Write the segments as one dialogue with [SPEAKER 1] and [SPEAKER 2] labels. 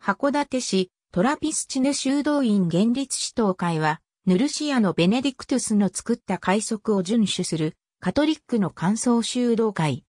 [SPEAKER 1] 函館市、トラピスチネ修道院現立指導会は、ヌルシアのベネディクトゥスの作った快速を遵守する、カトリックの乾燥修道会。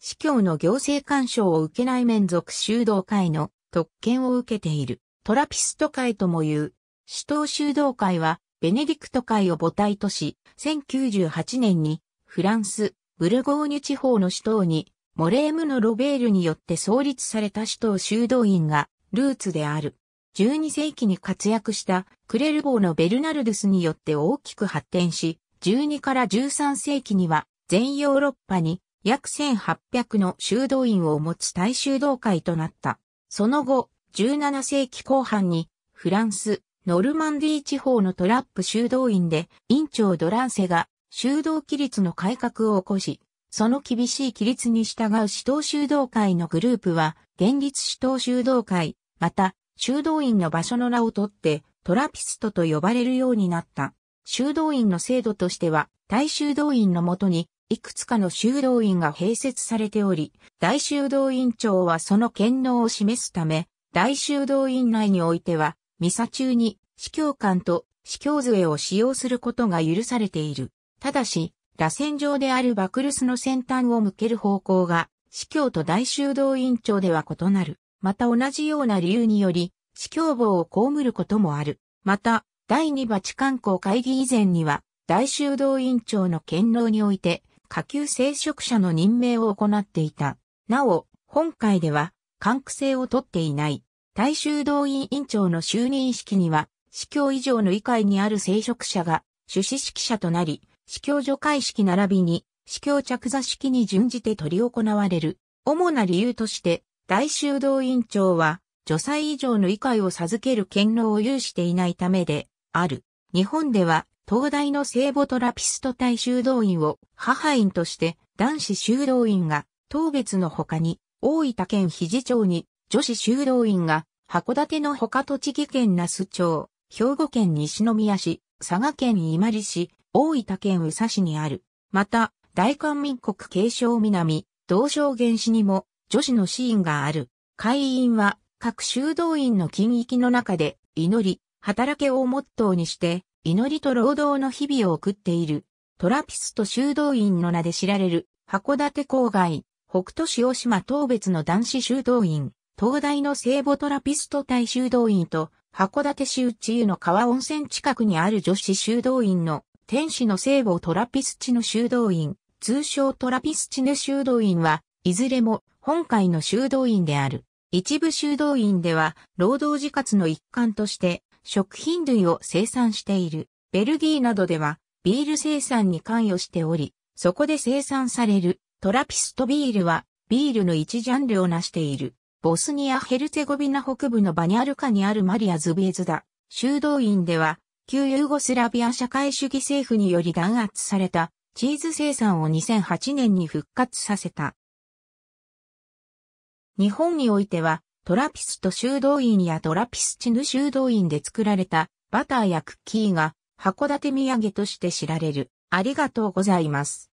[SPEAKER 1] 司教の行政干渉を受けない免属修道会の特権を受けている、トラピスト会とも言う、首都修道会は、ベネディクト会を母体とし、1098年に、フランス、ブルゴーニュ地方の首都に、モレームのロベールによって創立された首都修道院が、ルーツである。12世紀に活躍したクレルボーのベルナルドゥスによって大きく発展し、12から13世紀には全ヨーロッパに約1800の修道院を持つ大修道会となった。その後、17世紀後半にフランス、ノルマンディー地方のトラップ修道院で院長ドランセが修道規律の改革を起こし、その厳しい規律に従う指導修道会のグループは、現立指導修道会、また、修道院の場所の名をとって、トラピストと呼ばれるようになった。修道院の制度としては、大修道院のもとに、いくつかの修道院が併設されており、大修道院長はその権能を示すため、大修道院内においては、ミサ中に、司教官と司教杖を使用することが許されている。ただし、螺旋状であるバクルスの先端を向ける方向が、司教と大修道院長では異なる。また同じような理由により、死境棒を被ることもある。また、第2バチカン公会議以前には、大修道院長の権能において、下級聖職者の任命を行っていた。なお、本会では、関区制を取っていない。大修道院院長の就任式には、司教以上の議会にある聖職者が、主指揮者となり、司教除会式並びに、司教着座式に準じて取り行われる。主な理由として、大修道院長は、除祭以上の理解を授ける権能を有していないためで、ある。日本では、東大の聖母トラピスト大修道院を母院として男子修道院が当別の他に大分県肘町に女子修道院が函館の他栃木県那須町、兵庫県西宮市、佐賀県伊万里市、大分県宇佐市にある。また、大韓民国継承南、道正原市にも女子のシーンがある。会員は各修道院の近域の中で祈り、働けをモットーにして、祈りと労働の日々を送っている。トラピスト修道院の名で知られる、函館郊外、北斗市大島東別の男子修道院、東大の聖母トラピスト大修道院と、函館市内湯の川温泉近くにある女子修道院の、天使の聖母トラピスチの修道院、通称トラピスチネ修道院は、いずれも本会の修道院である。一部修道院では、労働自活の一環として、食品類を生産している。ベルギーなどでは、ビール生産に関与しており、そこで生産されるトラピストビールは、ビールの一ジャンルを成している。ボスニア・ヘルツェゴビナ北部のバニャルカにあるマリア・ズビエズだ。修道院では、旧ユーゴスラビア社会主義政府により弾圧されたチーズ生産を2008年に復活させた。日本においては、トラピスト修道院やトラピスチヌ修道院で作られたバターやクッキーが函館土産として知られる。ありがとうございます。